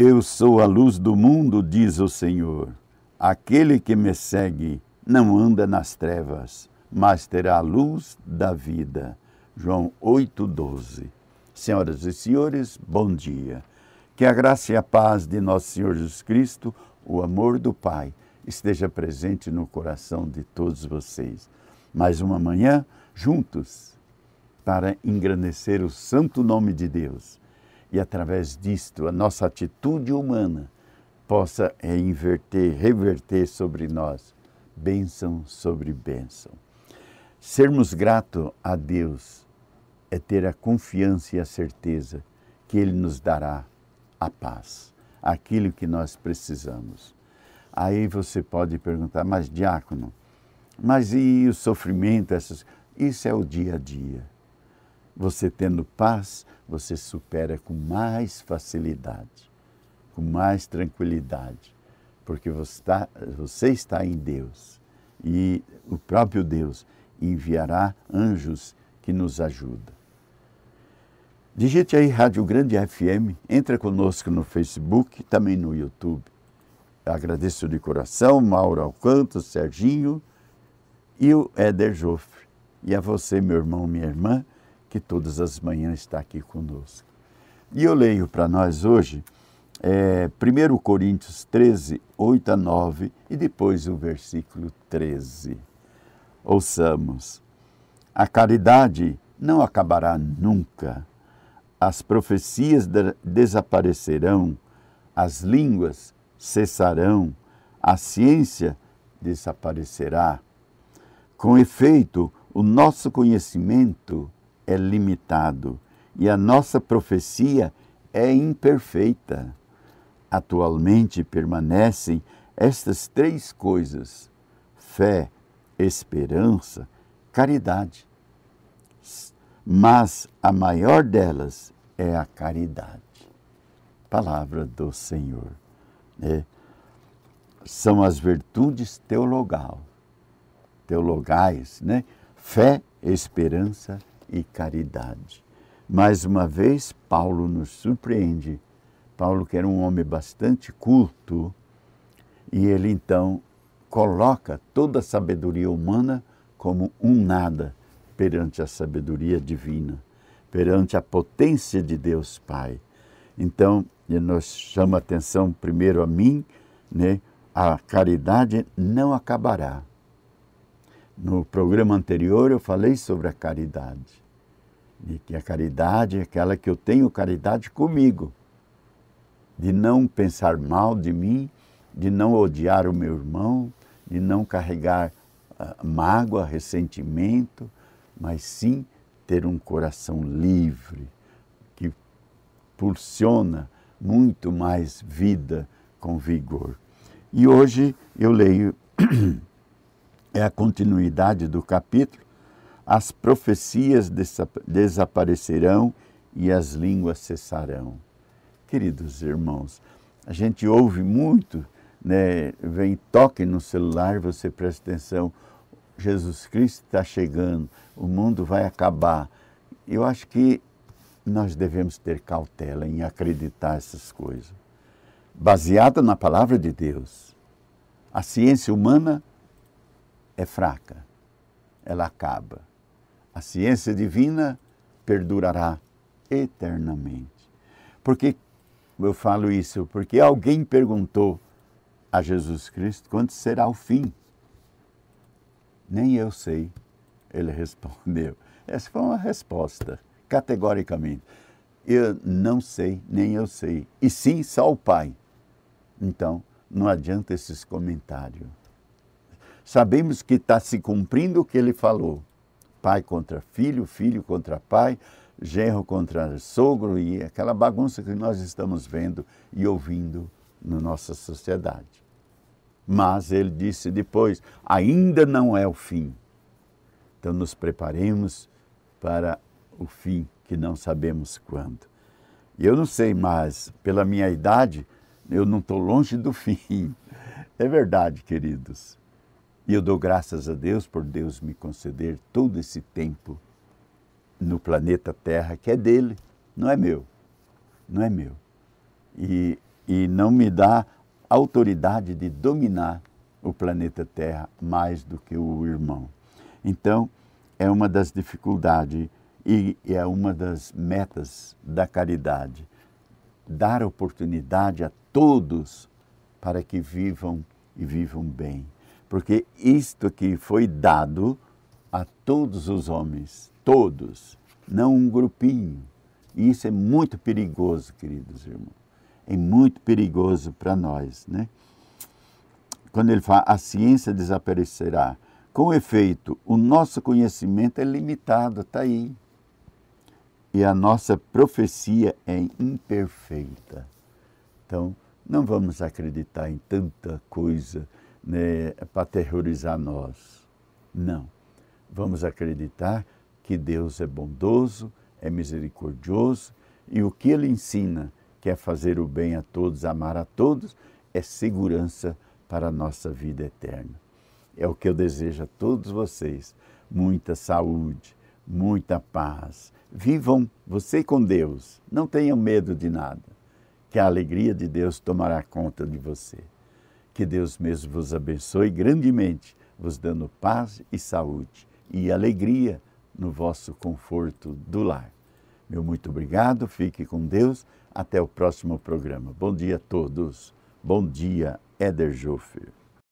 Eu sou a luz do mundo, diz o Senhor. Aquele que me segue não anda nas trevas, mas terá a luz da vida. João 8,12. Senhoras e senhores, bom dia. Que a graça e a paz de nosso Senhor Jesus Cristo, o amor do Pai, esteja presente no coração de todos vocês. Mais uma manhã, juntos, para engrandecer o santo nome de Deus e através disto a nossa atitude humana possa eh, inverter, reverter sobre nós bênção sobre bênção. Sermos grato a Deus é ter a confiança e a certeza que Ele nos dará a paz, aquilo que nós precisamos. Aí você pode perguntar, mas diácono, mas e o sofrimento? Essas... Isso é o dia a dia você tendo paz, você supera com mais facilidade, com mais tranquilidade, porque você está, você está em Deus e o próprio Deus enviará anjos que nos ajudam. Digite aí Rádio Grande FM, entra conosco no Facebook, também no YouTube. Agradeço de coração Mauro Alcanto, Serginho e o Éder Joffre. E a você, meu irmão, minha irmã, que todas as manhãs está aqui conosco. E eu leio para nós hoje é, 1 Coríntios 13, 8 a 9 e depois o versículo 13. Ouçamos: A caridade não acabará nunca, as profecias de desaparecerão, as línguas cessarão, a ciência desaparecerá. Com efeito, o nosso conhecimento é limitado e a nossa profecia é imperfeita. Atualmente permanecem estas três coisas: fé, esperança, caridade. Mas a maior delas é a caridade. Palavra do Senhor. Né? São as virtudes teologal, teologais, né? Fé, esperança, e caridade. Mais uma vez, Paulo nos surpreende. Paulo, que era um homem bastante culto, e ele então coloca toda a sabedoria humana como um nada perante a sabedoria divina, perante a potência de Deus Pai. Então, ele nos chama atenção primeiro a mim, né? A caridade não acabará. No programa anterior eu falei sobre a caridade. E que a caridade é aquela que eu tenho caridade comigo. De não pensar mal de mim, de não odiar o meu irmão, de não carregar uh, mágoa, ressentimento, mas sim ter um coração livre, que pulsiona muito mais vida com vigor. E hoje eu leio é a continuidade do capítulo, as profecias desaparecerão e as línguas cessarão. Queridos irmãos, a gente ouve muito, né? vem toque no celular, você presta atenção, Jesus Cristo está chegando, o mundo vai acabar. Eu acho que nós devemos ter cautela em acreditar essas coisas, baseada na palavra de Deus. A ciência humana é fraca, ela acaba. A ciência divina perdurará eternamente. Porque eu falo isso porque alguém perguntou a Jesus Cristo quando será o fim. Nem eu sei, ele respondeu. Essa foi uma resposta, categoricamente. Eu não sei, nem eu sei. E sim, só o Pai. Então, não adianta esses comentários sabemos que está se cumprindo o que ele falou. Pai contra filho, filho contra pai, genro contra sogro e aquela bagunça que nós estamos vendo e ouvindo na nossa sociedade. Mas ele disse depois: ainda não é o fim. Então nos preparemos para o fim que não sabemos quando. E eu não sei, mas pela minha idade, eu não estou longe do fim. É verdade, queridos. E eu dou graças a Deus por Deus me conceder todo esse tempo no planeta Terra, que é dele, não é meu. Não é meu. E, e não me dá autoridade de dominar o planeta Terra mais do que o irmão. Então, é uma das dificuldades e é uma das metas da caridade dar oportunidade a todos para que vivam e vivam bem porque isto que foi dado a todos os homens, todos, não um grupinho. E isso é muito perigoso, queridos irmãos. É muito perigoso para nós, né? Quando ele fala, a ciência desaparecerá. Com efeito, o nosso conhecimento é limitado, está aí. E a nossa profecia é imperfeita. Então, não vamos acreditar em tanta coisa né, para aterrorizar nós. Não. Vamos acreditar que Deus é bondoso, é misericordioso e o que ele ensina, que é fazer o bem a todos, amar a todos, é segurança para a nossa vida eterna. É o que eu desejo a todos vocês. Muita saúde, muita paz. Vivam você com Deus. Não tenham medo de nada, que a alegria de Deus tomará conta de você. Que Deus mesmo vos abençoe grandemente, vos dando paz e saúde e alegria no vosso conforto do lar. Meu muito obrigado, fique com Deus. Até o próximo programa. Bom dia a todos. Bom dia, Éder Jofer.